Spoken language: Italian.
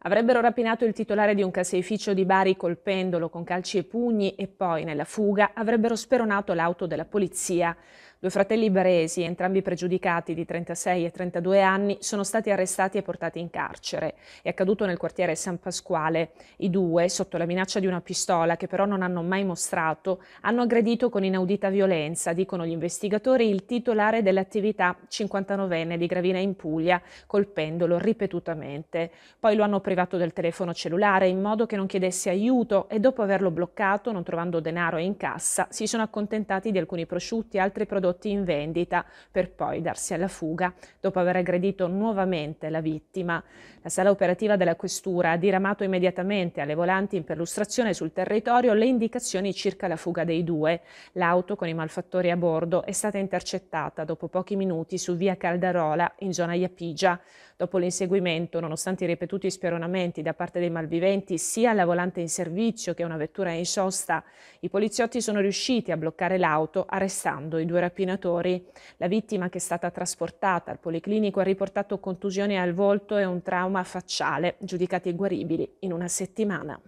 Avrebbero rapinato il titolare di un caseificio di Bari colpendolo con calci e pugni e poi, nella fuga, avrebbero speronato l'auto della polizia. Due fratelli baresi, entrambi pregiudicati di 36 e 32 anni, sono stati arrestati e portati in carcere. È accaduto nel quartiere San Pasquale. I due, sotto la minaccia di una pistola che però non hanno mai mostrato, hanno aggredito con inaudita violenza, dicono gli investigatori, il titolare dell'attività 59enne di Gravina in Puglia, colpendolo ripetutamente. Poi lo hanno privato del telefono cellulare in modo che non chiedesse aiuto e dopo averlo bloccato, non trovando denaro in cassa, si sono accontentati di alcuni prosciutti e altri prodotti in vendita per poi darsi alla fuga dopo aver aggredito nuovamente la vittima. La sala operativa della questura ha diramato immediatamente alle volanti in perlustrazione sul territorio le indicazioni circa la fuga dei due. L'auto con i malfattori a bordo è stata intercettata dopo pochi minuti su via Caldarola in zona Iapigia. Dopo l'inseguimento, nonostante i ripetuti speronati speronamenti da parte dei malviventi sia alla volante in servizio che a una vettura in sosta, i poliziotti sono riusciti a bloccare l'auto arrestando i due rapinatori. La vittima che è stata trasportata al policlinico ha riportato contusioni al volto e un trauma facciale, giudicati guaribili in una settimana.